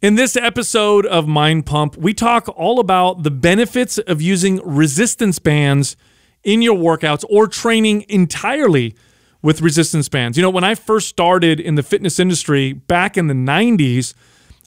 In this episode of Mind Pump, we talk all about the benefits of using resistance bands in your workouts or training entirely with resistance bands. You know, when I first started in the fitness industry back in the 90s,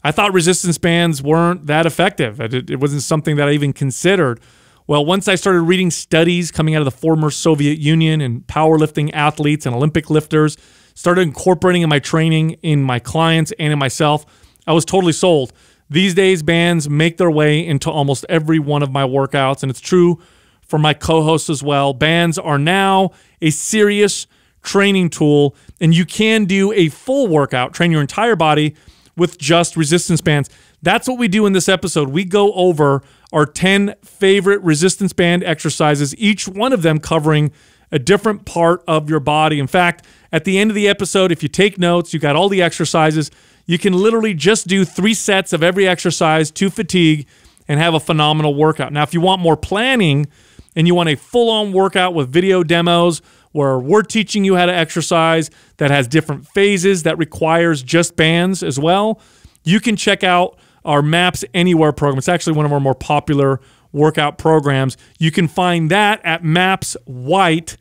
I thought resistance bands weren't that effective. It wasn't something that I even considered. Well, once I started reading studies coming out of the former Soviet Union and powerlifting athletes and Olympic lifters, started incorporating in my training, in my clients, and in myself – I was totally sold. These days, bands make their way into almost every one of my workouts, and it's true for my co hosts as well. Bands are now a serious training tool, and you can do a full workout, train your entire body with just resistance bands. That's what we do in this episode. We go over our 10 favorite resistance band exercises, each one of them covering a different part of your body. In fact, at the end of the episode, if you take notes, you got all the exercises. You can literally just do three sets of every exercise to fatigue and have a phenomenal workout. Now, if you want more planning and you want a full on workout with video demos where we're teaching you how to exercise that has different phases that requires just bands as well, you can check out our Maps Anywhere program. It's actually one of our more popular workout programs. You can find that at Maps White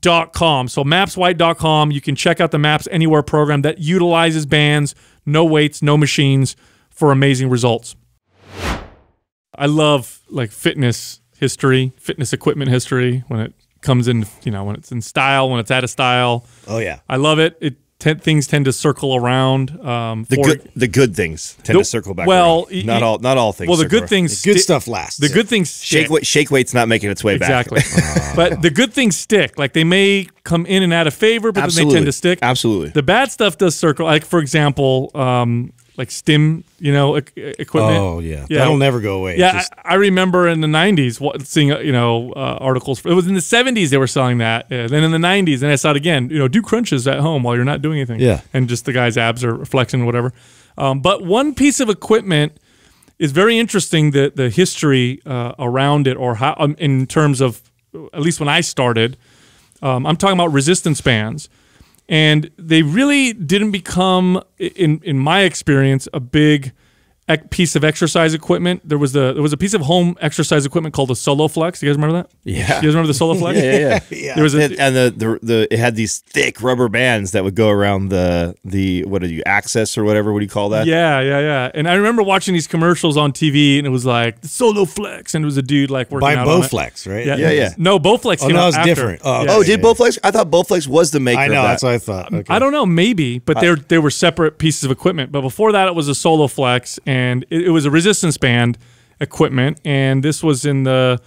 mapswhite.com. So mapswhite.com, you can check out the Maps Anywhere program that utilizes bands, no weights, no machines for amazing results. I love like fitness history, fitness equipment history when it comes in, you know, when it's in style, when it's out of style. Oh yeah. I love it. It ten, things tend to circle around. Um, the for, good the good things tend the, to circle back. Well, around. not all not all things. Well, the good things, the good stuff lasts. The yeah. good things shake weight, shake weight's not making its way exactly. back. Exactly, ah. but the good things stick. Like they may come in and out of favor, but Absolutely. then they tend to stick. Absolutely, the bad stuff does circle. Like for example, um, like stim, you know, equipment. Oh yeah, yeah, that'll never go away. Yeah, just... I, I, remember in the '90s what, seeing uh, you know uh, articles. For, it was in the '70s they were selling that. Yeah. Uh, then in the '90s, and I saw it again. You know, do crunches at home while you're not doing anything. Yeah, and just the guy's abs are flexing, whatever. Um, but one piece of equipment is very interesting. The the history uh, around it, or how um, in terms of at least when I started, um, I'm talking about resistance bands and they really didn't become in in my experience a big piece of exercise equipment. There was a there was a piece of home exercise equipment called the Solo Flex. You guys remember that? Yeah. You guys remember the Solo Flex? yeah, yeah, yeah. There was a, and, and, the, the the it had these thick rubber bands that would go around the the what are you access or whatever? What do you call that? Yeah, yeah, yeah. And I remember watching these commercials on TV, and it was like the Solo Flex, and it was a dude like working by out Bowflex, right? Yeah, yeah, yeah. No, Bowflex. Oh, came no, that was after. different. Oh, oh did yeah. Bowflex? I thought Bowflex was the maker. I know. That. That's what I thought. Okay. I don't know, maybe, but they they were separate pieces of equipment. But before that, it was a Solo Flex and and it, it was a resistance band equipment, and this was in the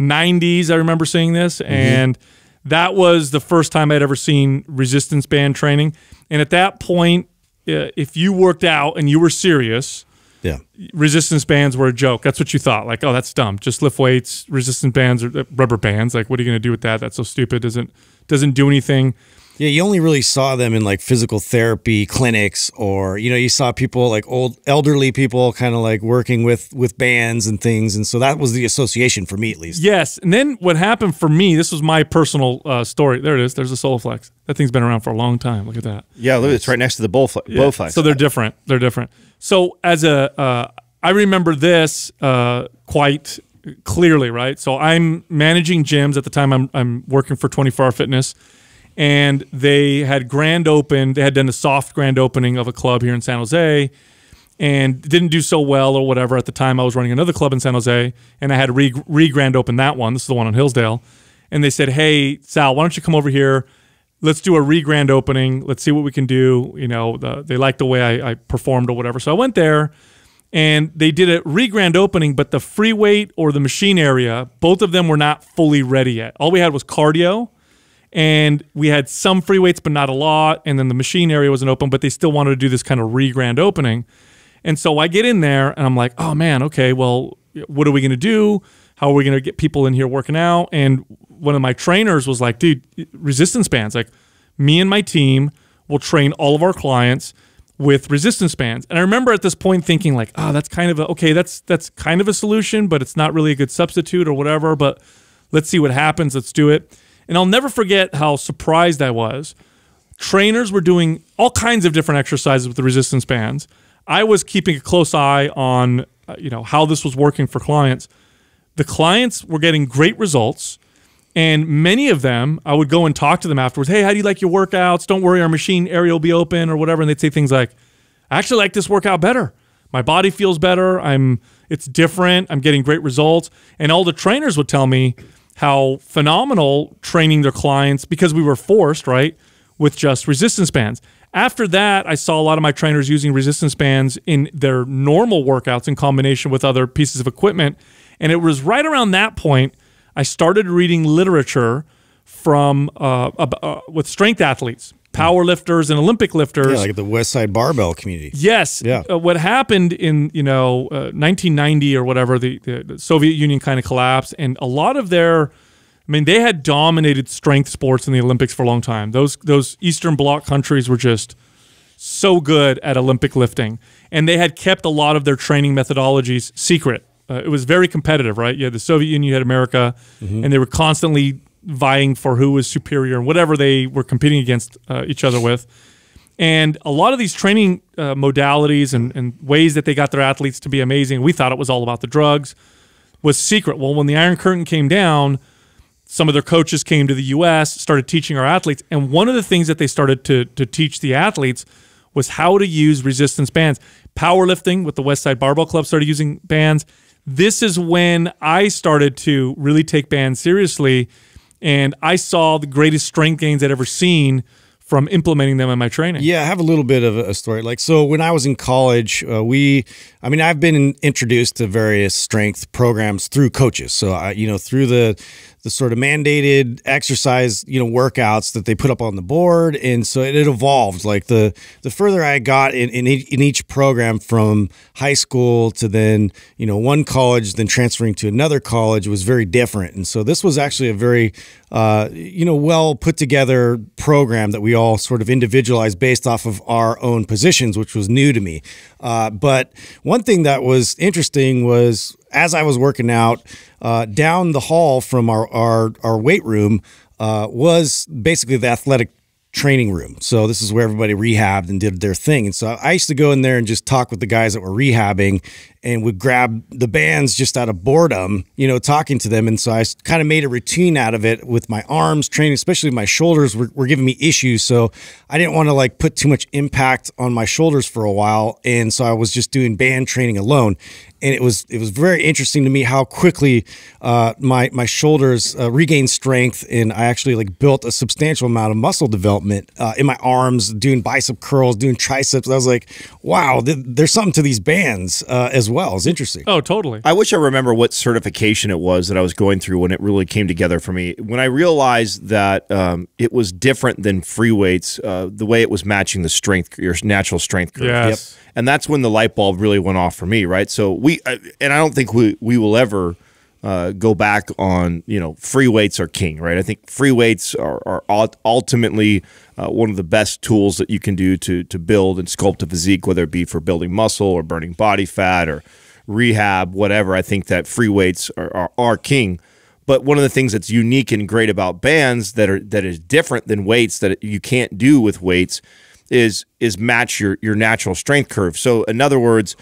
90s. I remember seeing this, mm-hmm. and that was the first time I'd ever seen resistance band training. And at that point, uh, if you worked out and you were serious, yeah, resistance bands were a joke. That's what you thought. Like, oh, that's dumb. Just lift weights. Resistance bands or uh, rubber bands. Like, what are you going to do with that? That's so stupid. Doesn't doesn't do anything. Yeah, you only really saw them in like physical therapy clinics, or you know, you saw people like old elderly people kind of like working with with bands and things, and so that was the association for me at least. Yes, and then what happened for me? This was my personal uh, story. There it is. There's a Soloflex. That thing's been around for a long time. Look at that. Yeah, look, it's right next to the bow yeah. Bowflex. So they're different. They're different. So as a, uh, I remember this uh, quite clearly, right? So I'm managing gyms at the time. I'm I'm working for 24 Hour Fitness and they had grand opened. They had done a soft grand opening of a club here in San Jose, and didn't do so well or whatever at the time. I was running another club in San Jose, and I had re, re grand open that one. This is the one on Hillsdale, and they said, "Hey Sal, why don't you come over here? Let's do a re grand opening. Let's see what we can do." You know, the, they liked the way I, I performed or whatever, so I went there and they did a re-grand opening, but the free weight or the machine area, both of them were not fully ready yet. All we had was cardio, and we had some free weights, but not a lot. And then the machine area wasn't open, but they still wanted to do this kind of re grand opening. And so I get in there and I'm like, oh man, okay, well, what are we going to do? How are we going to get people in here working out? And one of my trainers was like, dude, resistance bands. Like, me and my team will train all of our clients with resistance bands. And I remember at this point thinking like, oh, that's kind of a, okay, that's that's kind of a solution, but it's not really a good substitute or whatever. But let's see what happens. Let's do it. And I'll never forget how surprised I was. Trainers were doing all kinds of different exercises with the resistance bands. I was keeping a close eye on uh, you know how this was working for clients. The clients were getting great results. And many of them, I would go and talk to them afterwards. Hey, how do you like your workouts? Don't worry, our machine area will be open or whatever. And they'd say things like, I actually like this workout better. My body feels better. I'm it's different. I'm getting great results. And all the trainers would tell me, how phenomenal training their clients because we were forced, right, with just resistance bands. After that, I saw a lot of my trainers using resistance bands in their normal workouts in combination with other pieces of equipment. And it was right around that point I started reading literature from uh, uh, with strength athletes power lifters and Olympic lifters. Yeah, like the West Side Barbell community. Yes. Yeah. Uh, what happened in you know uh, 1990 or whatever, the, the Soviet Union kind of collapsed, and a lot of their I mean, they had dominated strength sports in the Olympics for a long time. Those those Eastern Bloc countries were just so good at Olympic lifting, and they had kept a lot of their training methodologies secret. Uh, it was very competitive, right? You had the Soviet Union, you had America, mm -hmm. and they were constantly vying for who was superior and whatever they were competing against uh, each other with. And a lot of these training uh, modalities and, and, ways that they got their athletes to be amazing, we thought it was all about the drugs, was secret. Well, when the Iron Curtain came down, some of their coaches came to the U.S., started teaching our athletes. And one of the things that they started to, to teach the athletes was how to use resistance bands. Powerlifting with the Westside Barbell Club started using bands. This is when I started to really take bands seriously and I saw the greatest strength gains I'd ever seen from implementing them in my training. Yeah, I have a little bit of a story. Like, so when I was in college, uh, we, I mean, I've been introduced to various strength programs through coaches. So I, you know, through the the sort of mandated exercise, you know, workouts that they put up on the board. And so it, it evolved. Like the the further I got in, in each, in each program from high school to then, you know, one college, then transferring to another college was very different. And so this was actually a very, uh, you know, well put together program that we all sort of individualized based off of our own positions, which was new to me. Uh, but one thing that was interesting was as I was working out, uh, down the hall from our our, our weight room uh, was basically the athletic training room. So this is where everybody rehabbed and did their thing. And so I used to go in there and just talk with the guys that were rehabbing and would grab the bands just out of boredom, you know, talking to them. And so I kind of made a routine out of it with my arms training, especially my shoulders were, were giving me issues. So I didn't want to like put too much impact on my shoulders for a while. And so I was just doing band training alone. And it was it was very interesting to me how quickly uh, my my shoulders uh, regained strength, and I actually like built a substantial amount of muscle development uh, in my arms, doing bicep curls, doing triceps. I was like, wow, th- there's something to these bands uh, as well well it's interesting. Oh, totally. I wish I remember what certification it was that I was going through when it really came together for me. When I realized that um, it was different than free weights, uh, the way it was matching the strength, your natural strength curve. Yes. Yep. And that's when the light bulb really went off for me, right? So we, uh, and I don't think we, we will ever uh, go back on you know free weights are king right i think free weights are, are ultimately uh, one of the best tools that you can do to to build and sculpt a physique whether it be for building muscle or burning body fat or rehab whatever i think that free weights are, are, are king but one of the things that's unique and great about bands that are that is different than weights that you can't do with weights is is match your your natural strength curve so in other words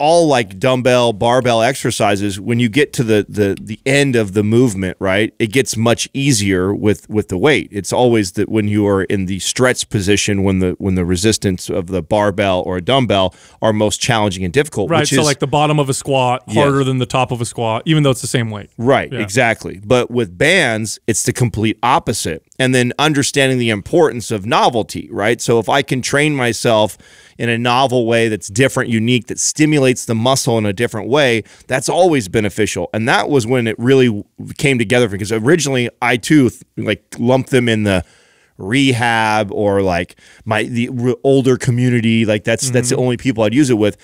all like dumbbell barbell exercises when you get to the the the end of the movement right it gets much easier with with the weight it's always that when you are in the stretch position when the when the resistance of the barbell or a dumbbell are most challenging and difficult right so is, like the bottom of a squat harder than the top of a squat even though it's the same weight right yeah. exactly but with bands it's the complete opposite and then understanding the importance of novelty, right? So if I can train myself in a novel way that's different, unique, that stimulates the muscle in a different way, that's always beneficial. And that was when it really came together because originally I too like lumped them in the rehab or like my the older community, like that's mm -hmm. that's the mm-hmm. only people I'd use it with.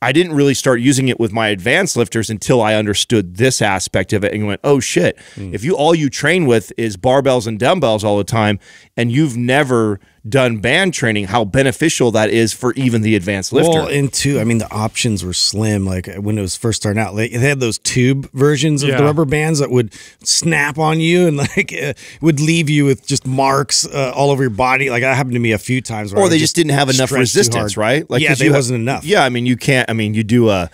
I didn't really start using it with my advanced lifters until I understood this aspect of it and went, oh shit, mm. if you all you train with is barbells and dumbbells all the time and you've never done band training, how beneficial that is for even the advanced lifter. Well, and two, I mean, the options were slim. Like uh, when it was first starting out, like, they had those tube versions of yeah. the rubber bands that would snap on you and like uh, would leave you with just marks uh, all over your body. Like that happened to me a few times. or they just, just didn't have enough resistance, right? Like yeah, it you, wasn't enough. Yeah, I mean, you can't. I mean, you do a.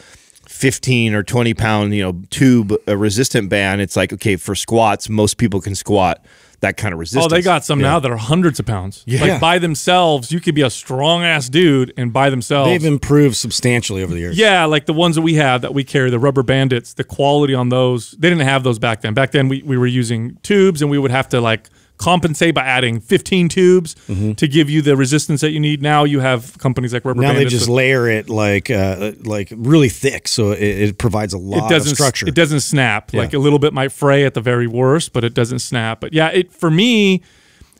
15 or 20 pound you know tube a resistant band it's like okay for squats most people can squat that kind of resistance. Oh, they got some yeah. now that are hundreds of pounds. Yeah. Like by themselves, you could be a strong ass dude and by themselves. They've improved substantially over the years. Yeah, like the ones that we have that we carry, the rubber bandits, the quality on those, they didn't have those back then. Back then we, we were using tubes and we would have to like compensate by adding 15 tubes mm -hmm. to give you the resistance that you need. Now you have companies like Rubber now they just layer it like uh, like really thick, so it, it provides a lot of structure. It doesn't snap. Yeah. Like a little bit might fray at the very worst, but it doesn't snap. But yeah, it for me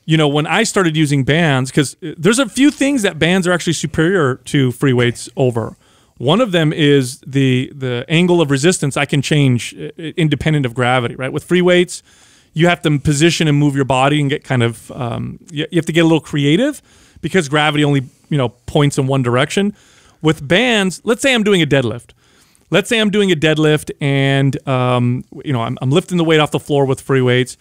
you know, when I started using bands, because uh, there's a few things that bands are actually superior to free weights over. One of them is the the angle of resistance I can change uh, independent of gravity, right? With free weights, you have to position and move your body and get kind of um, you, you have to get a little creative because gravity only you know points in one direction. With bands, let's say I'm doing a deadlift. Let's say I'm doing a deadlift and um, you know I'm, I'm lifting the weight off the floor with free weights.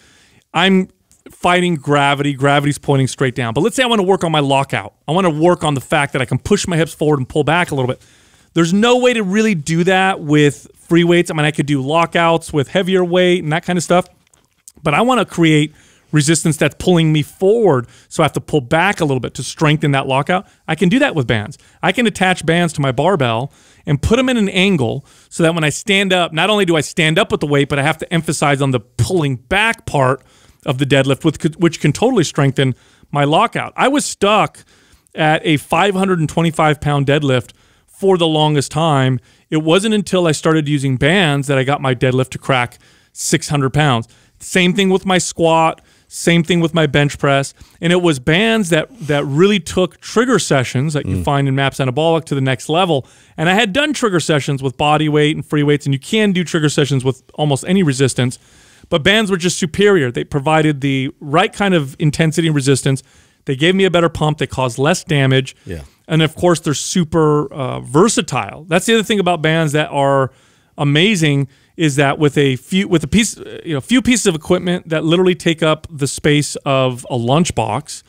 I'm fighting gravity. Gravity's pointing straight down. But let's say I want to work on my lockout. I want to work on the fact that I can push my hips forward and pull back a little bit. There's no way to really do that with free weights. I mean, I could do lockouts with heavier weight and that kind of stuff. But I want to create resistance that's pulling me forward. So I have to pull back a little bit to strengthen that lockout. I can do that with bands. I can attach bands to my barbell and put them in an angle so that when I stand up, not only do I stand up with the weight, but I have to emphasize on the pulling back part of the deadlift, which, which can totally strengthen my lockout. I was stuck at a 525 pound deadlift for the longest time. It wasn't until I started using bands that I got my deadlift to crack 600 pounds. Same thing with my squat, same thing with my bench press. And it was bands that that really took trigger sessions that mm. you find in MAPS Anabolic to the next level. And I had done trigger sessions with body weight and free weights, and you can do trigger sessions with almost any resistance. But bands were just superior. They provided the right kind of intensity and resistance. They gave me a better pump. They caused less damage. Yeah. And of course, they're super uh, versatile. That's the other thing about bands that are amazing is that with a few with a piece you know few pieces of equipment that literally take up the space of a lunchbox,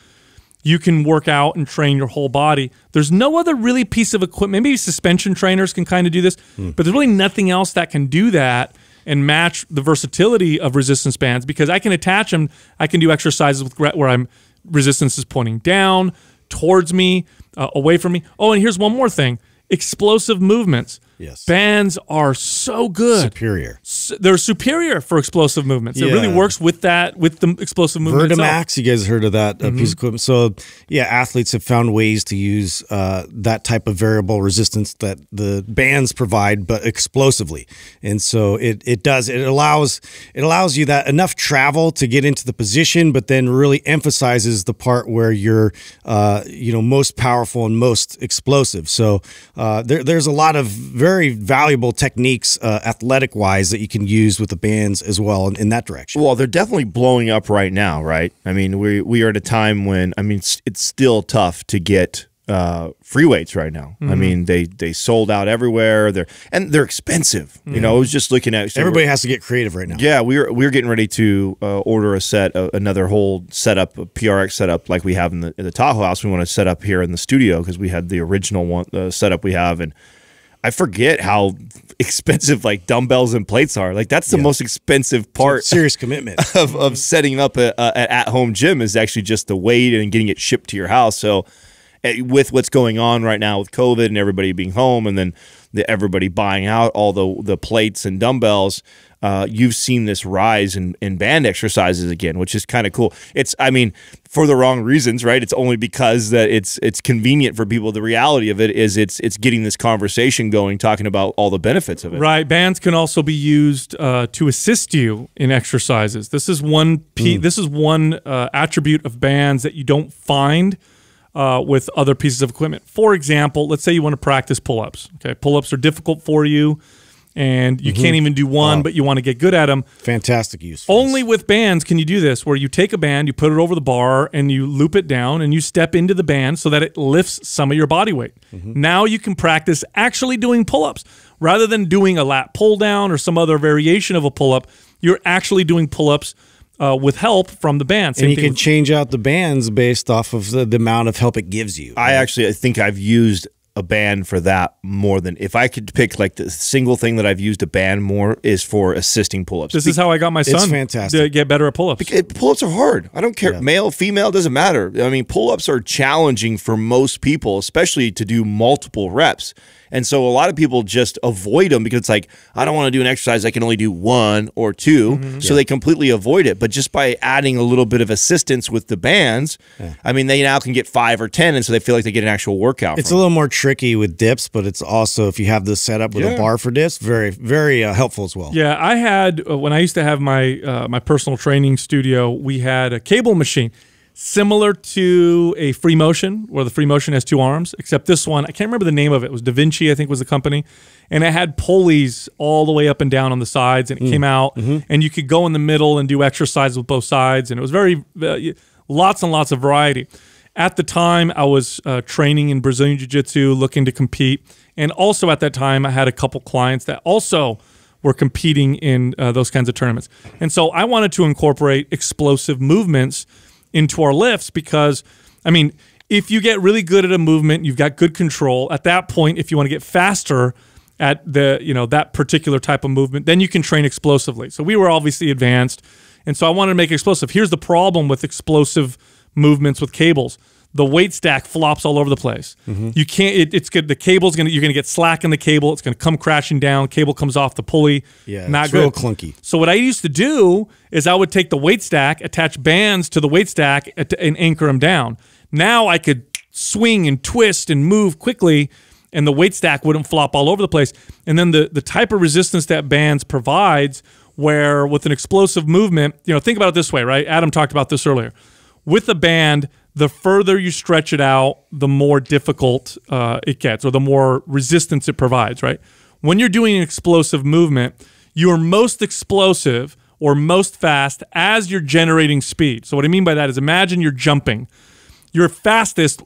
you can work out and train your whole body. There's no other really piece of equipment. Maybe suspension trainers can kind of do this, hmm. but there's really nothing else that can do that and match the versatility of resistance bands because I can attach them. I can do exercises with where I'm resistance is pointing down towards me, uh, away from me. Oh, and here's one more thing: explosive movements. Yes. Bands are so good. Superior. they're superior for explosive movements. Yeah. It really works with that, with the explosive movement. Vertimax, itself. you guys heard of that mm -hmm. piece mm-hmm. of equipment. So, yeah, athletes have found ways to use uh, that type of variable resistance that the bands provide, but explosively. And so it it does. It allows it allows you that enough travel to get into the position, but then really emphasizes the part where you're uh, you know most powerful and most explosive. So uh, there, there's a lot of very valuable techniques, uh, athletic wise, that you can use with the bands as well in, in, that direction. Well, they're definitely blowing up right now, right? I mean, we we are at a time when I mean it's, it's still tough to get uh, free weights right now. Mm -hmm. I mm-hmm. mean, they they sold out everywhere. They're and they're expensive. Mm -hmm. You know, mm. I was just looking at so everybody has to get creative right now. Yeah, we are we are getting ready to uh, order a set, uh, another whole setup, a PRX setup like we have in the in the Tahoe house. We want to set up here in the studio because we had the original one uh, setup we have and. I forget how expensive like dumbbells and plates are. Like that's the yeah. most expensive part. Serious commitment of, of setting up an a, at home gym is actually just the weight and getting it shipped to your house. So eh, with what's going on right now with COVID and everybody being home, and then the everybody buying out all the the plates and dumbbells, uh, you've seen this rise in, in band exercises again, which is kind of cool. It's I mean for the wrong reasons, right? It's only because that it's it's convenient for people. The reality of it is it's it's getting this conversation going, talking about all the benefits of it. Right. Bands can also be used uh, to assist you in exercises. This is one p. Mm. This is one uh, attribute of bands that you don't find uh, with other pieces of equipment. For example, let's say you want to practice pull ups. Okay, pull ups are difficult for you and you mm -hmm. can't mm-hmm. even do one, wow. but you want to get good at them. Fantastic use. Only with bands can you do this, where you take a band, you put it over the bar, and you loop it down, and you step into the band so that it lifts some of your body weight. Mm -hmm. Now you can practice actually doing pull ups rather than doing a lat pull down or some other variation of a pull up. You're actually doing pull ups uh, with help from the band. Same and you can change out the bands based off of the, the amount of help it gives you. I actually I think I've used a band for that more than if I could pick like the single thing that I've used a band more is for assisting pull-ups. This Be is how I got my son fantastic. to get better at pull-ups. Pull-ups are hard. I don't care yeah. male, female, doesn't matter. I mean, pull-ups are challenging for most people, especially to do multiple reps. And so a lot of people just avoid them because it's like, I don't want to do an exercise. I can only do one or 2 mm -hmm. So yeah. they completely avoid it. But just by adding a little bit of assistance with the bands, yeah. I mean, they now can get five or 10. And so they feel like they get an actual workout. It's a little more tricky with dips, but it's also, if you have this set up with yeah. a bar for dips, very, very uh, helpful as well. Yeah. I had, uh, when I used to have my, uh, my personal training studio, we had a cable machine similar to a free motion where the free motion has two arms except this one i can't remember the name of it, it was da vinci i think was the company and it had pulleys all the way up and down on the sides and it mm. came out mm -hmm. and you could go in the middle and do exercise with both sides and it was very uh, lots and lots of variety at the time i was uh, training in brazilian jiu-jitsu looking to compete and also at that time i had a couple clients that also were competing in uh, those kinds of tournaments and so i wanted to incorporate explosive movements into our lifts because, I mean, if you get really good at a movement, you've got good control. At that point, if you want to get faster at the, you know, that particular type of movement, then you can train explosively. So we were obviously advanced. And so I wanted to make explosive. Here's the problem with explosive movements with cables the weight stack flops all over the place. Mm -hmm. You can't. It, it's good. The cable's gonna. You're gonna get slack in the cable. It's gonna come crashing down. Cable comes off the pulley. Yeah, not real clunky. So what I used to do is I would take the weight stack, attach bands to the weight stack, and anchor them down. Now I could swing and twist and move quickly, and the weight stack wouldn't flop all over the place. And then the the type of resistance that bands provides, where with an explosive movement, you know, think about it this way, right? Adam talked about this earlier. With a band the further you stretch it out, the more difficult uh, it gets or the more resistance it provides, right? When you're doing an explosive movement, you're most explosive or most fast as you're generating speed. So, what I mean by that is imagine you're jumping. You're fastest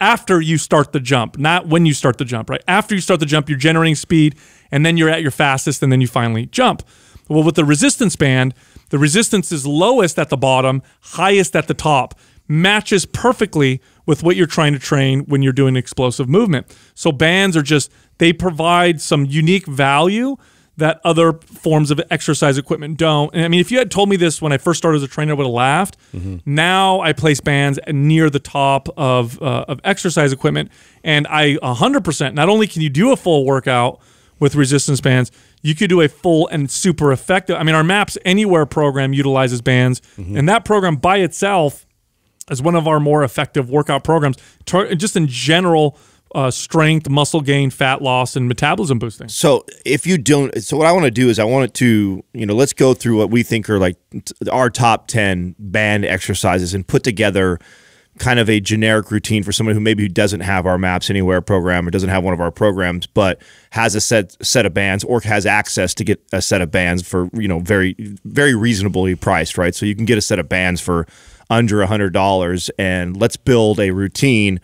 after you start the jump, not when you start the jump, right? After you start the jump, you're generating speed and then you're at your fastest and then you finally jump. Well, with the resistance band, the resistance is lowest at the bottom, highest at the top matches perfectly with what you're trying to train when you're doing explosive movement. So bands are just they provide some unique value that other forms of exercise equipment don't. And I mean, if you had told me this when I first started as a trainer, I would have laughed. Mm -hmm. Now I place bands near the top of uh, of exercise equipment, and I 100%. Not only can you do a full workout with resistance bands, you could do a full and super effective. I mean, our Maps Anywhere program utilizes bands, mm -hmm. and that program by itself as one of our more effective workout programs, just in general uh, strength, muscle gain, fat loss, and metabolism boosting. So if you don't, so what I want to do is I want it to, you know, let's go through what we think are like our top 10 band exercises and put together kind of a generic routine for someone who maybe who doesn't have our maps anywhere program or doesn't have one of our programs but has a set set of bands or has access to get a set of bands for you know very very reasonably priced right so you can get a set of bands for under $100 and let's build a routine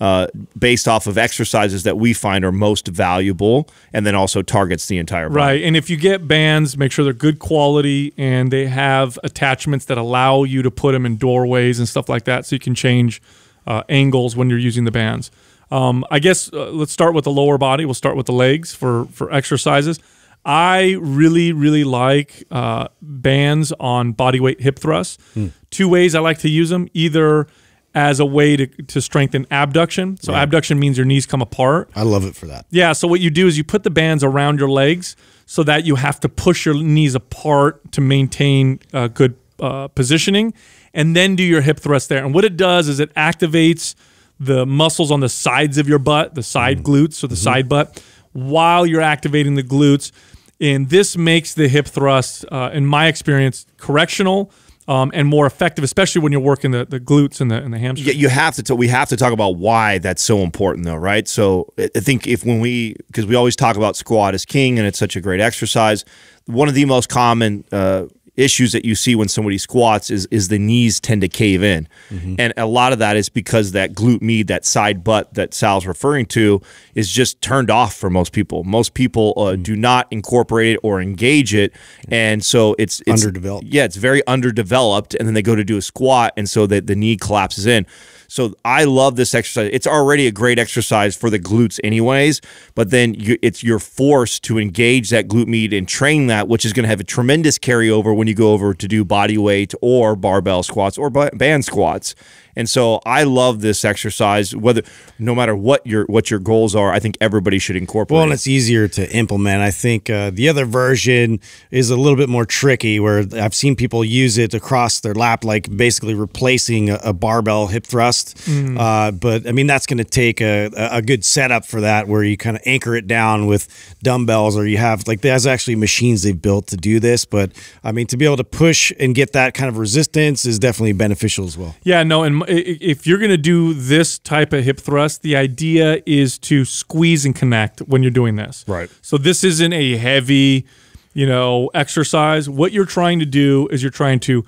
uh, based off of exercises that we find are most valuable and then also targets the entire body. Right. And if you get bands, make sure they're good quality and they have attachments that allow you to put them in doorways and stuff like that so you can change uh, angles when you're using the bands. Um, I guess uh, let's start with the lower body. We'll start with the legs for, for exercises. I really, really like uh, bands on body weight hip thrusts. Mm two ways I like to use them either as a way to, to strengthen abduction. So, abduction means your knees come apart. I love it for that. Yeah. So, what you do is you put the bands around your legs so that you have to push your knees apart to maintain uh, good uh, positioning. And then do your hip thrust there. And what it does is it activates the muscles on the sides of your butt, the side mm. glutes or the mm -hmm. side butt, while you're activating the glutes. And this makes the hip thrust, uh, in my experience, correctional um, and more effective, especially when you're working the, the glutes and the and the hamstrings. Yeah, you have to. T- we have to talk about why that's so important, though, right? So I think if when we because we always talk about squat as king, and it's such a great exercise. One of the most common uh, issues that you see when somebody squats is is the knees tend to cave in, mm -hmm. and a lot of that is because that glute med, that side butt that Sal's referring to, is just turned off for most people. Most people uh, mm -hmm. do not incorporate it or engage it, and so it's, it's underdeveloped. Yeah, it's very underdeveloped, and then they go to do a squat, and so that the knee collapses in. So I love this exercise. It's already a great exercise for the glutes anyways, but then you, it's you're forced to engage that glute med and train that, which is going to have a tremendous carryover when you go over to do body weight or barbell squats or band squats. And so I love this exercise. Whether no matter what your what your goals are, I think everybody should incorporate. Well, and it's easier to implement. I think uh, the other version is a little bit more tricky, where I've seen people use it across their lap, like basically replacing a, a barbell hip thrust. Mm. Uh, but I mean, that's going to take a, a good setup for that, where you kind of anchor it down with dumbbells, or you have like there's actually machines they've built to do this. But I mean, to be able to push and get that kind of resistance is definitely beneficial as well. Yeah, no, and if you're going to do this type of hip thrust, the idea is to squeeze and connect when you're doing this. Right. So this isn't a heavy, you know, exercise. What you're trying to do is you're trying to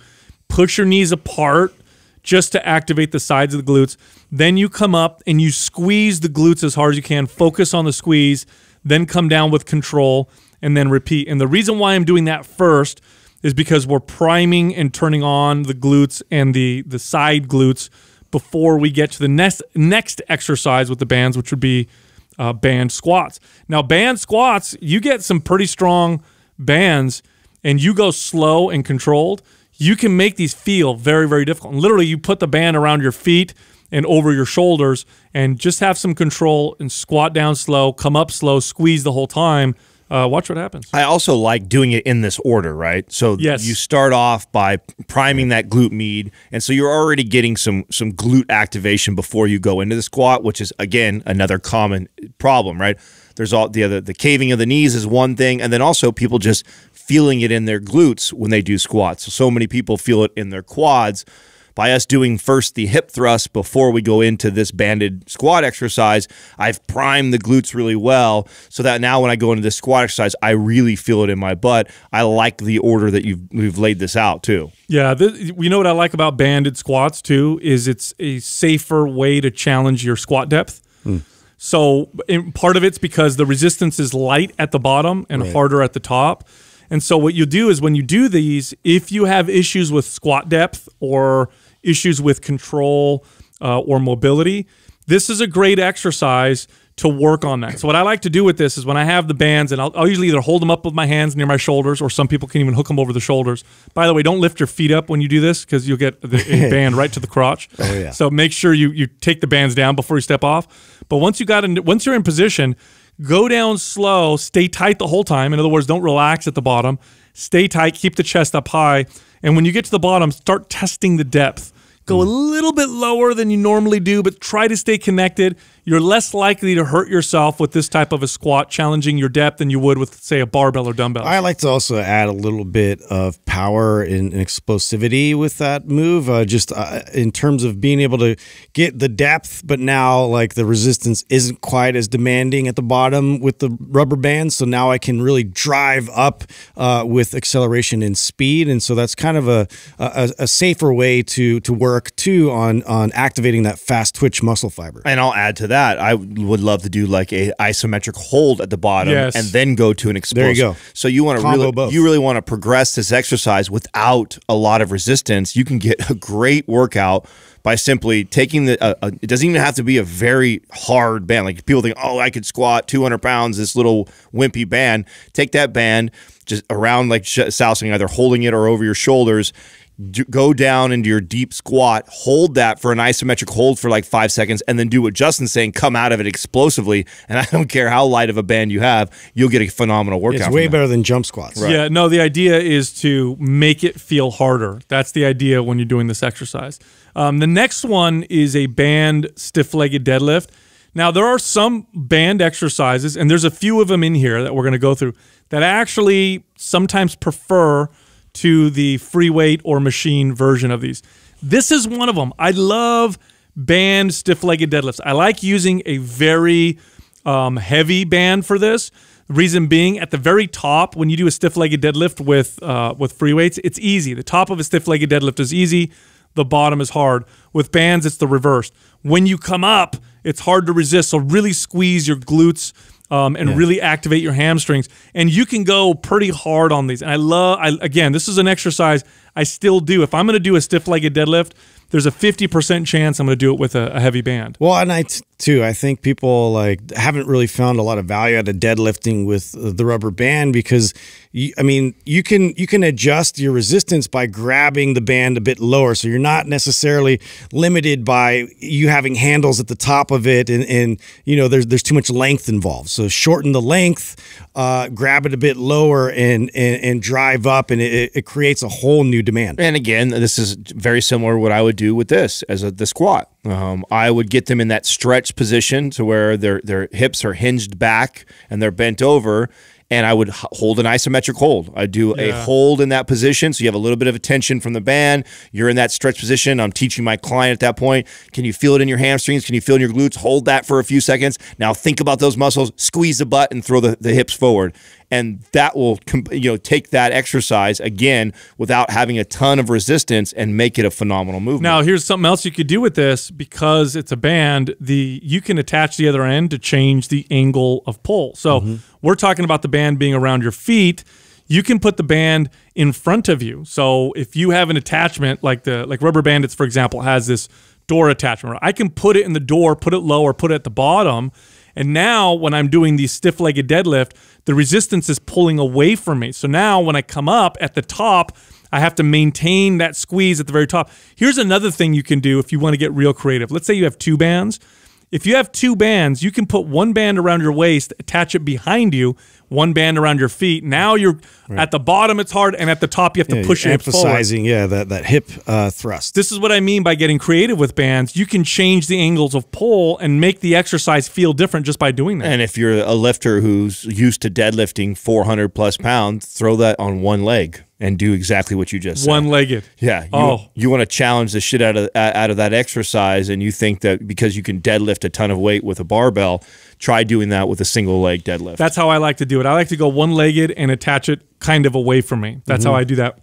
push your knees apart just to activate the sides of the glutes. Then you come up and you squeeze the glutes as hard as you can, focus on the squeeze, then come down with control and then repeat. And the reason why I'm doing that first is because we're priming and turning on the glutes and the the side glutes before we get to the next next exercise with the bands, which would be uh, band squats. Now, band squats, you get some pretty strong bands, and you go slow and controlled. You can make these feel very very difficult. And literally, you put the band around your feet and over your shoulders, and just have some control and squat down slow, come up slow, squeeze the whole time uh, watch what happens. I also like doing it in this order, right? So yes. you start off by priming that glute med, and so you're already getting some some glute activation before you go into the squat, which is again another common problem, right? There's all the other the caving of the knees is one thing, and then also people just feeling it in their glutes when they do squats. So so many people feel it in their quads by us doing first the hip thrust before we go into this banded squat exercise, I've primed the glutes really well so that now when I go into this squat exercise, I really feel it in my butt. I like the order that you've, you've laid this out too. Yeah, this, you know what I like about banded squats too is it's a safer way to challenge your squat depth. Mm. So part of it's because the resistance is light at the bottom and right. harder at the top. And so what you do is when you do these, if you have issues with squat depth or – issues with control uh, or mobility, this is a great exercise to work on that. So what I like to do with this is when I have the bands, and I'll, I'll, usually either hold them up with my hands near my shoulders, or some people can even hook them over the shoulders. By the way, don't lift your feet up when you do this because you'll get the band right to the crotch. Oh, yeah. So make sure you you take the bands down before you step off. But once you got in, once you're in position, go down slow, stay tight the whole time. In other words, don't relax at the bottom. Stay tight, keep the chest up high, and when you get to the bottom, start testing the depth. Go mm. a hmm. little bit lower than you normally do, but try to stay connected you're less likely to hurt yourself with this type of a squat challenging your depth than you would with say a barbell or dumbbell. I like to also add a little bit of power and explosivity with that move, uh, just uh, in terms of being able to get the depth, but now like the resistance isn't quite as demanding at the bottom with the rubber band, so now I can really drive up uh, with acceleration and speed, and so that's kind of a, a, a safer way to to work too on on activating that fast twitch muscle fiber. And I'll add to that that, I would love to do like a isometric hold at the bottom yes. and then go to an explosive. There you go. So you want to really both. you really want to progress this exercise without a lot of resistance. You can get a great workout by simply taking the. Uh, uh, it doesn't even have to be a very hard band. Like people think, oh, I could squat 200 pounds. This little wimpy band. Take that band just around like sousing, either holding it or over your shoulders. Do, go down into your deep squat, hold that for an isometric hold for like five seconds, and then do what Justin's saying: come out of it explosively. And I don't care how light of a band you have, you'll get a phenomenal workout. It's way better than jump squats. Right. Yeah, no. The idea is to make it feel harder. That's the idea when you're doing this exercise. Um, the next one is a band stiff-legged deadlift. Now, there are some band exercises, and there's a few of them in here that we're going to go through that I actually sometimes prefer to the free weight or machine version of these. This is one of them. I love band stiff legged deadlifts. I like using a very um, heavy band for this. Reason being, at the very top, when you do a stiff legged deadlift with, uh, with free weights, it's easy. The top of a stiff legged deadlift is easy, the bottom is hard. With bands, it's the reverse. When you come up, it's hard to resist. So really squeeze your glutes. Um, and yeah. really activate your hamstrings. And you can go pretty hard on these. And I love, I, again, this is an exercise I still do. If I'm going to do a stiff legged deadlift, there's a 50% chance I'm going to do it with a, a heavy band. Well, and I too. I think people like haven't really found a lot of value out of deadlifting with uh, the rubber band because you, I mean, you can you can adjust your resistance by grabbing the band a bit lower, so you're not necessarily limited by you having handles at the top of it, and, and you know there's there's too much length involved. So shorten the length, uh, grab it a bit lower, and and, and drive up, and it, it creates a whole new demand. And again, this is very similar to what I would do with this as a, the squat um, I would get them in that stretch position to where their their hips are hinged back and they're bent over, and I would hold an isometric hold. I do yeah. a hold in that position, so you have a little bit of attention from the band. You're in that stretch position. I'm teaching my client at that point. Can you feel it in your hamstrings? Can you feel in your glutes? Hold that for a few seconds. Now think about those muscles. Squeeze the butt and throw the, the hips forward and that will you know take that exercise again without having a ton of resistance and make it a phenomenal movement. Now, here's something else you could do with this because it's a band. The you can attach the other end to change the angle of pull. So mm -hmm. we're talking about the band being around your feet. You can put the band in front of you. So if you have an attachment like the like Rubber Bandits, for example, has this door attachment. I can put it in the door, put it lower, put it at the bottom and now when I'm doing the stiff legged deadlift, the resistance is pulling away from me. So now when I come up at the top, I have to maintain that squeeze at the very top. Here's another thing you can do if you want to get real creative. Let's say you have two bands. If you have two bands, you can put one band around your waist, attach it behind you, one band around your feet. Now you're right. at the bottom, it's hard, and at the top, you have to yeah, push it Emphasizing, yeah, that, that hip uh, thrust. This is what I mean by getting creative with bands. You can change the angles of pull and make the exercise feel different just by doing that. And if you're a lifter who's used to deadlifting 400 plus pounds, throw that on one leg and do exactly what you just said. One legged. Yeah. You, oh. You want to challenge the shit out of out of that exercise, and you think that because you can deadlift a ton of weight with a barbell, try doing that with a single leg deadlift. That's how I like to do it. I like to go one legged and attach it kind of away from me. That's mm -hmm. how mm-hmm. I do that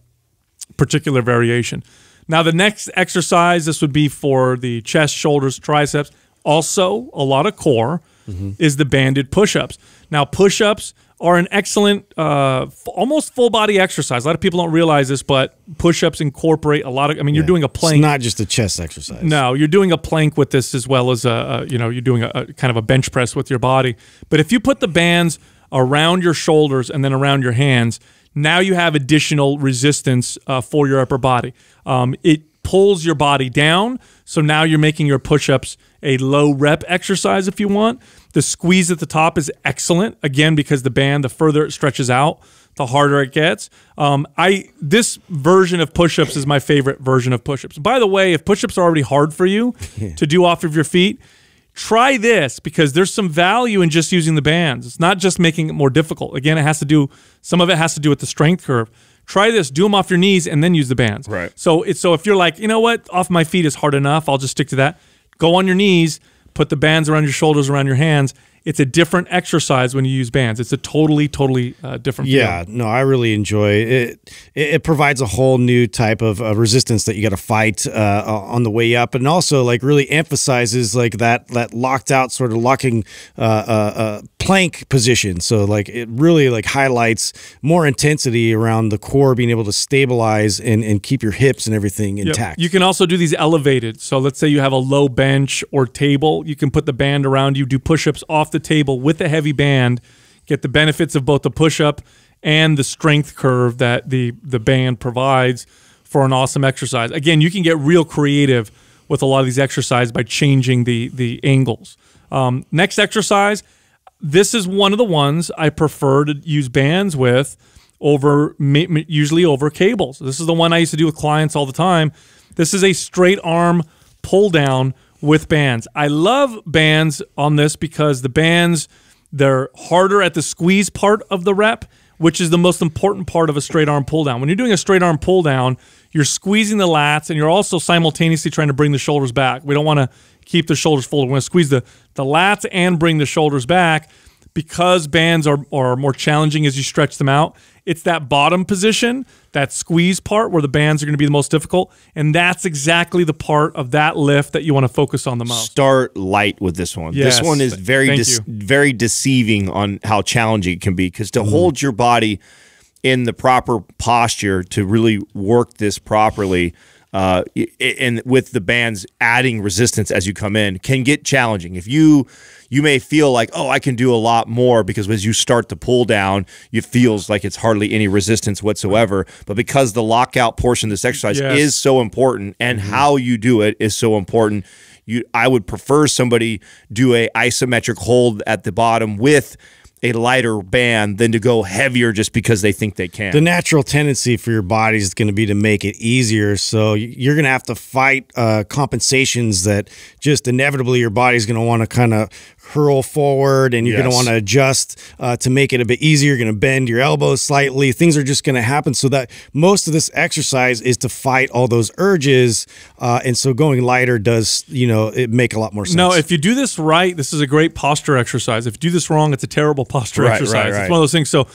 particular variation. Now, the next exercise, this would be for the chest, shoulders, triceps, also a lot of core, mm -hmm. is the banded push ups. Now, push ups, are an excellent, uh, almost full body exercise. A lot of people don't realize this, but push ups incorporate a lot of. I mean, yeah. you're doing a plank. It's not just a chest exercise. No, you're doing a plank with this as well as a, a you know, you're doing a, a, kind of a bench press with your body. But if you put the bands around your shoulders and then around your hands, now you have additional resistance uh, for your upper body. Um, it pulls your body down, so now you're making your push ups a low rep exercise if you want the squeeze at the top is excellent again because the band the further it stretches out, the harder it gets. Um, I this version of push-ups is my favorite version of push-ups. By the way, if push-ups are already hard for you yeah. to do off of your feet, try this because there's some value in just using the bands. It's not just making it more difficult. Again, it has to do some of it has to do with the strength curve. Try this, do them off your knees and then use the bands. Right. So it's so if you're like, you know what, off my feet is hard enough, I'll just stick to that. Go on your knees put the bands around your shoulders, around your hands, it's a different exercise when you use bands. It's a totally, totally uh, different. Yeah, feel. no, I really enjoy it. it. It, provides a whole new type of uh, resistance that you got to fight uh, on the way up, and also like really emphasizes like that that locked out sort of locking uh, uh, uh, plank position. So like it really like highlights more intensity around the core, being able to stabilize and and keep your hips and everything intact. Yep. You can also do these elevated. So let's say you have a low bench or table, you can put the band around you, do push-ups off the table with a heavy band, get the benefits of both the push up and the strength curve that the, the band provides for an awesome exercise. Again, you can get real creative with a lot of these exercises by changing the, the angles. Um, next exercise, this is one of the ones I prefer to use bands with over usually over cables. This is the one I used to do with clients all the time. This is a straight arm pull down with bands. I love bands on this because the bands they're harder at the squeeze part of the rep, which is the most important part of a straight arm pull down. When you're doing a straight arm pull down, you're squeezing the lats and you're also simultaneously trying to bring the shoulders back. We don't want to keep the shoulders folded. We want to squeeze the, the lats and bring the shoulders back because bands are, are more challenging as you stretch them out. It's that bottom position, that squeeze part where the bands are going to be the most difficult. And that's exactly the part of that lift that you want to focus on the most. Start light with this one. Yes. This one is very, very deceiving on how challenging it can be because to mm hold your body in the proper posture to really work this properly uh, and with the bands adding resistance as you come in can get challenging. If you you may feel like oh I can do a lot more because as you start to pull down, it feels like it's hardly any resistance whatsoever. But because the lockout portion of this exercise yes. is so important and mm -hmm. how you do it is so important. You, I would prefer somebody do a isometric hold at the bottom with a lighter band than to go heavier just because they think they can. The natural tendency for your body is going to be to make it easier. So you're going to have to fight uh, compensations that just inevitably your body's going to want to kind of hurl forward and you're yes. going to want to adjust uh, to make it a bit easier. You're going to bend your elbows slightly. Things are just going to happen so that most of this exercise is to fight all those urges. Uh, and so going lighter does, you know, it make a lot more sense. No, if you do this right, this is a great posture exercise. If you do this wrong, it's a terrible posture right, exercise. Right, right. It's one of those things. So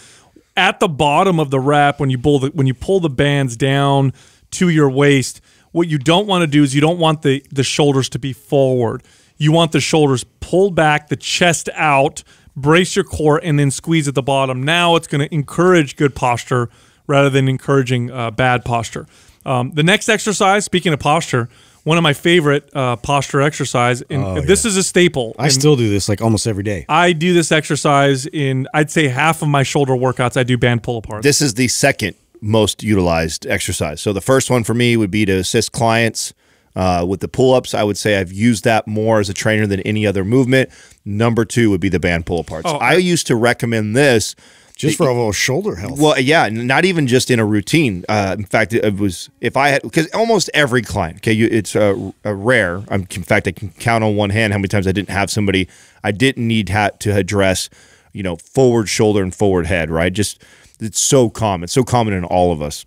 at the bottom of the wrap, when you pull the, when you pull the bands down to your waist, what you don't want to do is you don't want the, the shoulders to be forward you want the shoulders pulled back, the chest out, brace your core, and then squeeze at the bottom. Now it's going to encourage good posture rather than encouraging uh, bad posture. Um, the next exercise, speaking of posture, one of my favorite uh, posture exercise, and oh, this yeah. is a staple. I still do this like almost every day. I do this exercise in I'd say half of my shoulder workouts. I do band pull apart. This is the second most utilized exercise. So the first one for me would be to assist clients uh, with the pull ups, I would say I've used that more as a trainer than any other movement. Number two would be the band pull aparts. Oh, I used to recommend this just for a little shoulder health. Well, yeah, not even just in a routine. Uh, in fact, it was if I had because almost every client. Okay, you, it's a, a rare. I'm, in fact, I can count on one hand how many times I didn't have somebody I didn't need to address. You know, forward shoulder and forward head. Right, just it's so common. It's so common in all of us.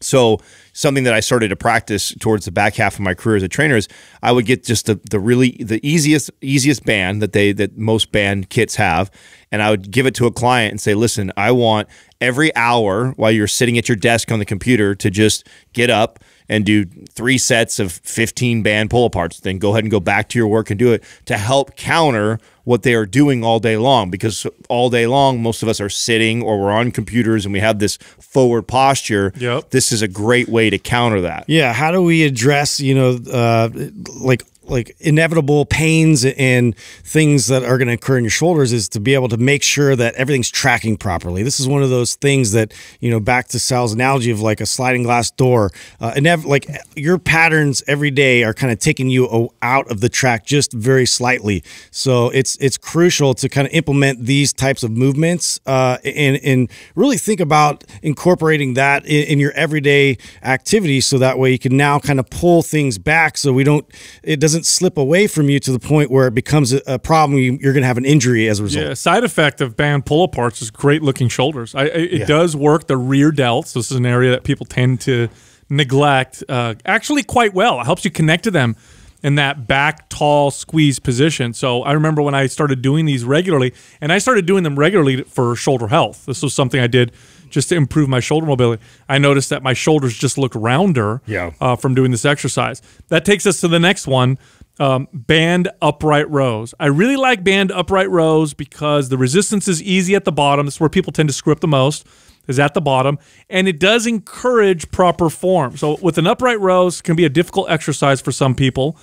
So something that I started to practice towards the back half of my career as a trainer is I would get just the, the really the easiest easiest band that they that most band kits have, and I would give it to a client and say, listen, I want every hour while you're sitting at your desk on the computer to just get up and do three sets of 15 band pull aparts, then go ahead and go back to your work and do it to help counter what they are doing all day long. Because all day long, most of us are sitting or we're on computers and we have this forward posture. Yep. This is a great way to counter that. Yeah. How do we address, you know, uh, like like inevitable pains and things that are going to occur in your shoulders is to be able to make sure that everything's tracking properly. This is one of those things that you know back to Sal's analogy of like a sliding glass door. Uh, inev- like your patterns every day are kind of taking you out of the track just very slightly. So it's it's crucial to kind of implement these types of movements uh, and and really think about incorporating that in, in your everyday activity so that way you can now kind of pull things back so we don't it doesn't doesn't slip away from you to the point where it becomes a, a problem. You, are going to have an injury as a result. Yeah, side effect of band pull aparts is great looking shoulders. I, it yeah. does work the rear delts. This is an area that people tend to neglect uh, actually quite well. It helps you connect to them in that back tall squeeze position. So I remember when I started doing these regularly, and I started doing them regularly for shoulder health. This was something I did just to improve my shoulder mobility. I noticed that my shoulders just look rounder yeah. uh, from doing this exercise. That takes us to the next one um, band upright rows. I really like band upright rows because the resistance is easy at the bottom. That's where people tend to screw up the most is at the bottom and it does encourage proper form. So with an upright row can be a difficult exercise for some people.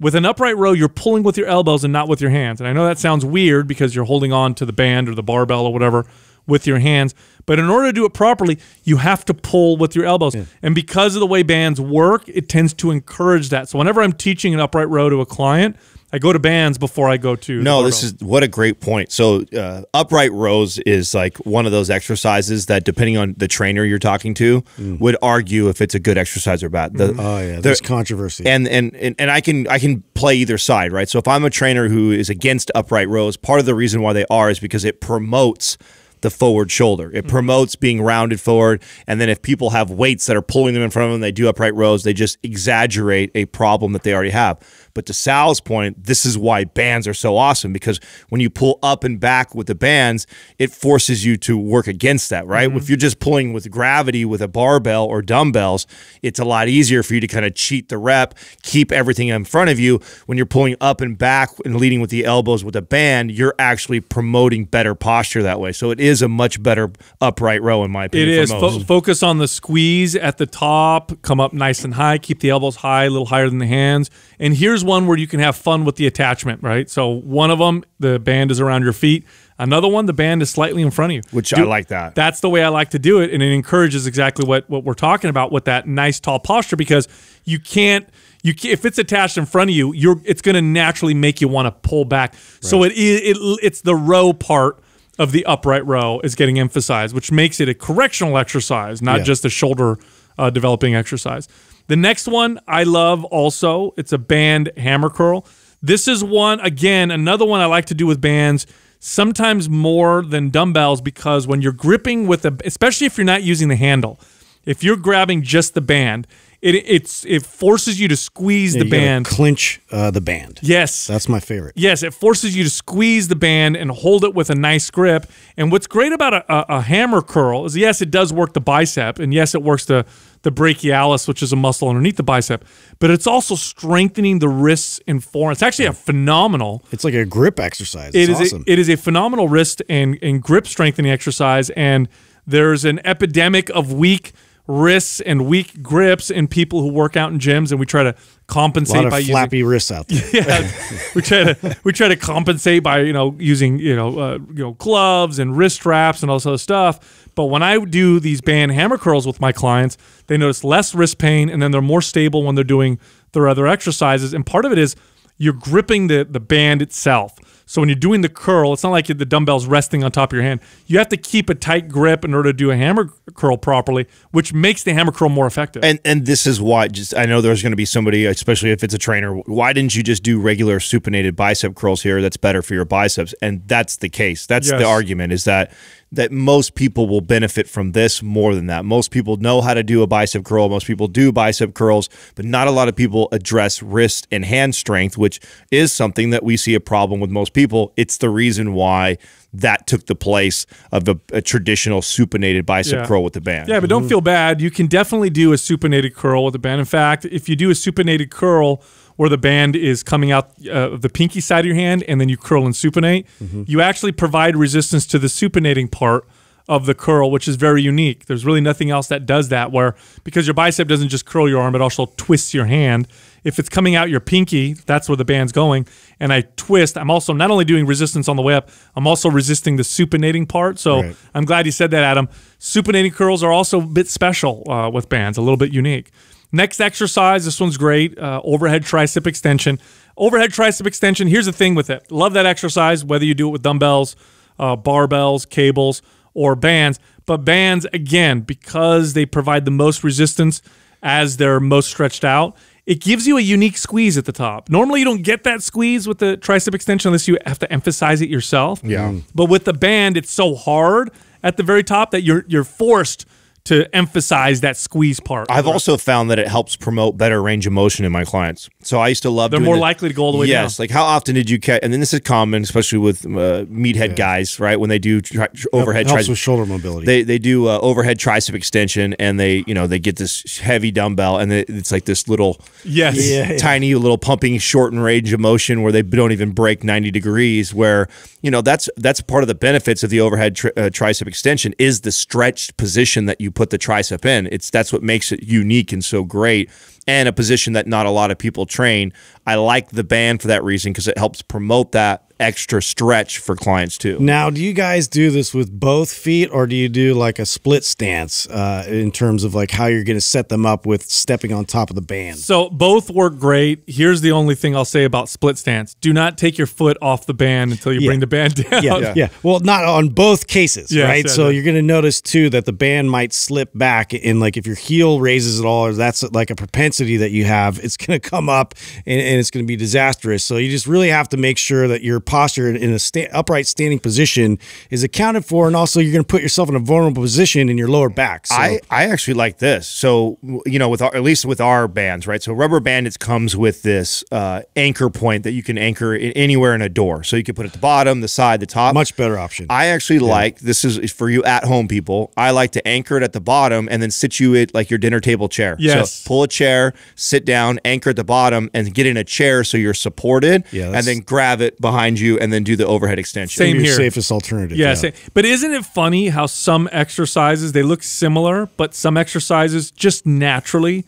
With an upright row, you're pulling with your elbows and not with your hands. And I know that sounds weird because you're holding on to the band or the barbell or whatever with your hands. But in order to do it properly, you have to pull with your elbows. Yeah. And because of the way bands work, it tends to encourage that. So whenever I'm teaching an upright row to a client, I go to bands before I go to. No, this is what a great point. So uh, upright rows is like one of those exercises that, depending on the trainer you're talking to, mm. would argue if it's a good exercise or bad. The, mm. oh yeah, there's the, controversy. And, and and and I can I can play either side, right? So if I'm a trainer who is against upright rows, part of the reason why they are is because it promotes the forward shoulder. It mm. promotes being rounded forward. And then if people have weights that are pulling them in front of them, they do upright rows, they just exaggerate a problem that they already have. But to Sal's point, this is why bands are so awesome because when you pull up and back with the bands, it forces you to work against that, right? Mm -hmm. If you're just pulling with gravity with a barbell or dumbbells, it's a lot easier for you to kind of cheat the rep, keep everything in front of you. When you're pulling up and back and leading with the elbows with a band, you're actually promoting better posture that way. So it is a much better upright row, in my opinion. It is. Fo focus on the squeeze at the top, come up nice and high, keep the elbows high, a little higher than the hands and here's one where you can have fun with the attachment, right? So one of them, the band is around your feet. Another one, the band is slightly in front of you. Which do, I like that. That's the way I like to do it. And it encourages exactly what, what we're talking about with that nice tall posture because you can't – you if it's attached in front of you, you're it's going to naturally make you want to pull back. Right. So it is it, it's the row part of the upright row is getting emphasized, which makes it a correctional exercise, not yeah. just a shoulder uh, developing exercise. The next one I love also. It's a band, Hammer Curl. This is one, again, another one I like to do with bands, sometimes more than dumbbells, because when you're gripping with a, especially if you're not using the handle, if you're grabbing just the band, it it's it forces you to squeeze yeah, the band, clinch uh, the band. Yes, that's my favorite. Yes, it forces you to squeeze the band and hold it with a nice grip. And what's great about a, a, a hammer curl is yes, it does work the bicep, and yes, it works the the brachialis, which is a muscle underneath the bicep, but it's also strengthening the wrists and forearms. It's actually a phenomenal. It's like a grip exercise. It's it is awesome. a, it is a phenomenal wrist and, and grip strengthening exercise. And there's an epidemic of weak wrists and weak grips in people who work out in gyms, and we try to compensate a lot of by flappy using, wrists out there. Yeah, we try to we try to compensate by you know using you know uh, you know gloves and wrist straps and all this other stuff. But when I do these band hammer curls with my clients, they notice less wrist pain and then they're more stable when they're doing their other exercises. And part of it is you're gripping the, the band itself. So when you're doing the curl, it's not like the dumbbell's resting on top of your hand. You have to keep a tight grip in order to do a hammer curl properly, which makes the hammer curl more effective. And and this is why just I know there's going to be somebody, especially if it's a trainer, why didn't you just do regular supinated bicep curls here that's better for your biceps? And that's the case. That's yes. the argument is that that most people will benefit from this more than that. Most people know how to do a bicep curl. Most people do bicep curls, but not a lot of people address wrist and hand strength, which is something that we see a problem with most people. It's the reason why that took the place of a, a traditional supinated bicep yeah. curl with the band. Yeah, but don't mm-hmm. feel bad. You can definitely do a supinated curl with a band. In fact, if you do a supinated curl, where the band is coming out uh, of the pinky side of your hand and then you curl and supinate. Mm -hmm. You actually provide resistance to the supinating part of the curl, which is very unique. There's really nothing else that does that where because your bicep doesn't just curl your arm, it also twists your hand. If it's coming out your pinky, that's where the band's going, and I twist, I'm also not only doing resistance on the way up, I'm also resisting the supinating part. So right. I'm glad you said that, Adam. Supinating curls are also a bit special uh, with bands, a little bit unique. Next exercise, this one's great uh, overhead tricep extension. Overhead tricep extension, here's the thing with it. Love that exercise, whether you do it with dumbbells, uh, barbells, cables, or bands. But bands, again, because they provide the most resistance as they're most stretched out, it gives you a unique squeeze at the top. Normally, you don't get that squeeze with the tricep extension unless you have to emphasize it yourself. Yeah. But with the band, it's so hard at the very top that you're you're forced to emphasize that squeeze part. I've also found that it helps promote better range of motion in my clients. So I used to love. They're more the, likely to go all the way. Yes, down. like how often did you catch? And then this is common, especially with uh, meathead yeah. guys, right? When they do tri overhead helps tricep, with shoulder mobility. They they do uh, overhead tricep extension, and they you know they get this heavy dumbbell, and it's like this little yes yeah, tiny little pumping shortened range of motion where they don't even break ninety degrees. Where you know that's that's part of the benefits of the overhead tri uh, tricep extension is the stretched position that you put the tricep in. It's that's what makes it unique and so great and a position that not a lot of people train. I like the band for that reason because it helps promote that extra stretch for clients too. Now, do you guys do this with both feet or do you do like a split stance uh, in terms of like how you're going to set them up with stepping on top of the band? So both work great. Here's the only thing I'll say about split stance. Do not take your foot off the band until you yeah. bring the band down. Yeah, yeah, yeah. Well, not on both cases, yeah, right? So you're going to notice too that the band might slip back in like if your heel raises at all or that's like a propensity that you have, it's going to come up and, and it's going to be disastrous. So you just really have to make sure that your posture in a sta upright standing position is accounted for. And also, you're going to put yourself in a vulnerable position in your lower back. So. I, I actually like this. So, you know, with our, at least with our bands, right? So, rubber bandits comes with this uh, anchor point that you can anchor in, anywhere in a door. So, you can put it at the bottom, the side, the top. Much better option. I actually yeah. like this is for you at home people. I like to anchor it at the bottom and then situate like your dinner table chair. Yes. So, pull a chair sit down, anchor at the bottom, and get in a chair so you're supported. Yeah, and then grab it behind you and then do the overhead extension. Same here. Safest alternative. Yeah. yeah. Same. But isn't it funny how some exercises they look similar, but some exercises just naturally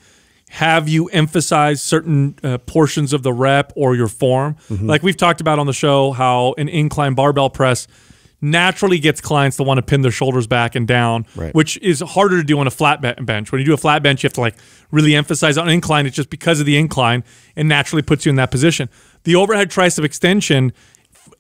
have you emphasize certain uh, portions of the rep or your form? Mm -hmm. Like we've talked about on the show, how an incline barbell press naturally gets clients to want to pin their shoulders back and down, right. which is harder to do on a flat bench. When you do a flat bench, you have to like really emphasize on incline. It's just because of the incline and naturally puts you in that position. The overhead tricep extension,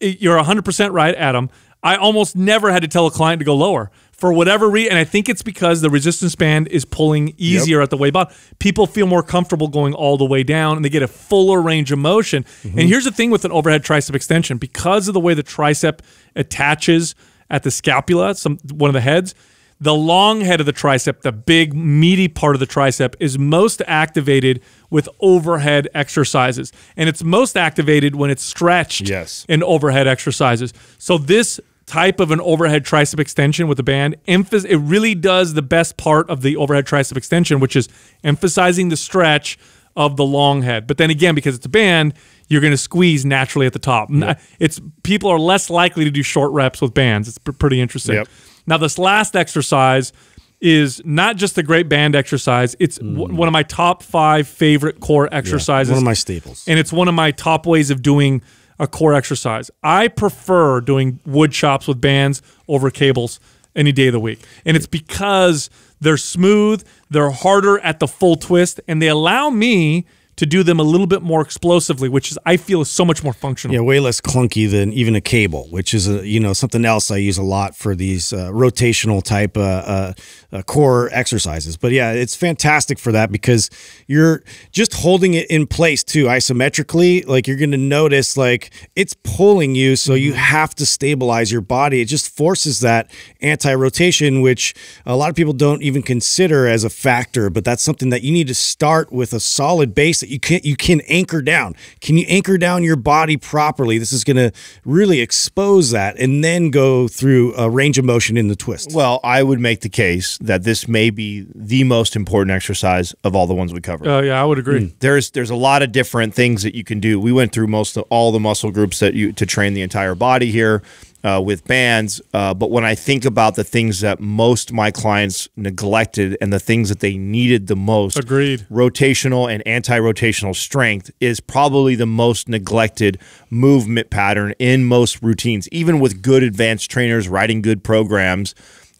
you're 100% right, Adam. I almost never had to tell a client to go lower for whatever reason. And I think it's because the resistance band is pulling easier yep. at the way bottom. People feel more comfortable going all the way down and they get a fuller range of motion. Mm -hmm. And here's the thing with an overhead tricep extension because of the way the tricep attaches at the scapula, some one of the heads. The long head of the tricep, the big meaty part of the tricep, is most activated with overhead exercises. And it's most activated when it's stretched yes. in overhead exercises. So this type of an overhead tricep extension with a band, it really does the best part of the overhead tricep extension, which is emphasizing the stretch of the long head. But then again, because it's a band, you're going to squeeze naturally at the top. It's people are less likely to do short reps with bands. It's pretty interesting. Yep. Now this last exercise is not just a great band exercise. It's mm. one of my top five favorite core exercises. Yeah, one of my staples. And it's one of my top ways of doing a core exercise. I prefer doing wood chops with bands over cables any day of the week. And it's because they're smooth, they're harder at the full twist, and they allow me – to do them a little bit more explosively, which is I feel is so much more functional. Yeah, way less clunky than even a cable, which is a you know something else I use a lot for these uh, rotational type uh, uh, uh, core exercises. But yeah, it's fantastic for that because you're just holding it in place too isometrically. Like you're going to notice like it's pulling you, so you mm-hmm. have to stabilize your body. It just forces that anti-rotation, which a lot of people don't even consider as a factor. But that's something that you need to start with a solid base that you can you can anchor down. Can you anchor down your body properly? This is going to really expose that, and then go through a range of motion in the twist. Well, I would make the case that this may be the most important exercise of all the ones we covered. Oh uh, yeah, I would agree. Mm. There's there's a lot of different things that you can do. We went through most of all the muscle groups that you to train the entire body here uh, with bands. Uh, but when I think about the things that most my clients neglected and the things that they needed the most, agreed. Rotational and anti-rotational strength is probably the most neglected movement pattern in most routines, even with good advanced trainers writing good programs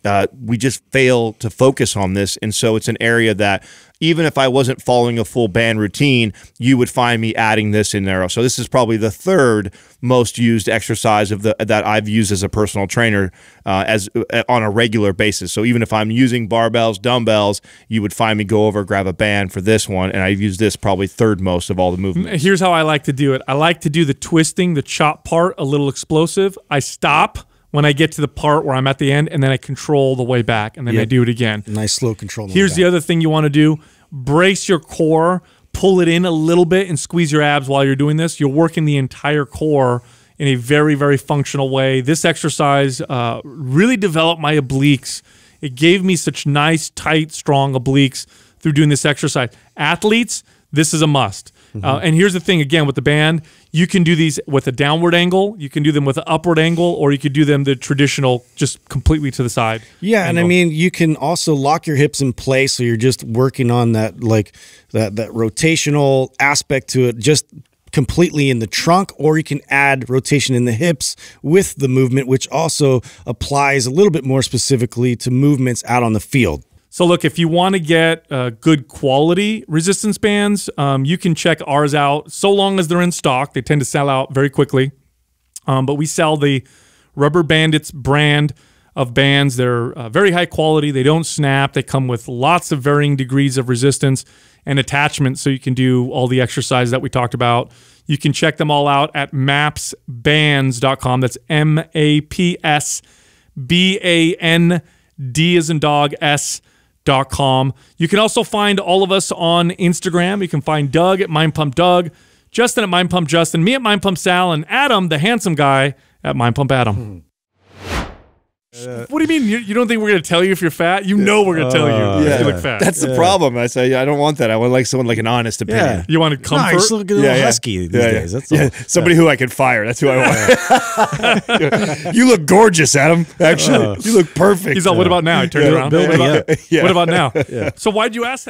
uh, we just fail to focus on this. And so it's an area that even if I wasn't following a full band routine, you would find me adding this in there. So this is probably the third most used exercise of the that I've used as a personal trainer uh, as uh, on a regular basis. So even if I'm using barbells, dumbbells, you would find me go over grab a band for this one, and I've used this probably third most of all the movements. Here's how I like to do it. I like to do the twisting, the chop part, a little explosive. I stop when I get to the part where I'm at the end, and then I control the way back, and then yep. I do it again. Nice slow control. The Here's the other thing you want to do: brace your core, pull it in a little bit, and squeeze your abs while you're doing this. You're working the entire core in a very very functional way. This exercise uh, really developed my obliques. It gave me such nice, tight, strong obliques through doing this exercise. Athletes, this is a must. Mm-hmm. Uh, and here's the thing again with the band, you can do these with a downward angle, you can do them with an upward angle, or you could do them the traditional, just completely to the side. Yeah, angle. and I mean you can also lock your hips in place, so you're just working on that like that that rotational aspect to it, just completely in the trunk, or you can add rotation in the hips with the movement, which also applies a little bit more specifically to movements out on the field. So look, if you want to get uh, good quality resistance bands, um, you can check ours out. So long as they're in stock, they tend to sell out very quickly. Um, but we sell the Rubber Bandits brand of bands. They're uh, very high quality. They don't snap. They come with lots of varying degrees of resistance and attachments, so you can do all the exercise that we talked about. You can check them all out at mapsbands.com. That's M A P S B A N D as in dog S mindpump.com. You can also find all of us on Instagram. You can find Doug at mindpumpdoug, Justin at mindpumpjustin, me at mindpumpsal, and Adam, the handsome guy, at mindpumpadam. Hmm. Uh, what do you mean? You, you, don't think we're gonna tell you if you're fat? You know we're gonna tell you. Uh, yeah, you look fat. That's the problem. I say I don't want that. I want like someone like an honest opinion. Yeah. You want to comfort? Nice, look at yeah, yeah. husky these days. That's yeah. somebody who I can fire. That's who I want. you look gorgeous, Adam. Actually, uh, you look perfect. He's like, what about now? I turned around. what, about, what about now? So why'd you ask that?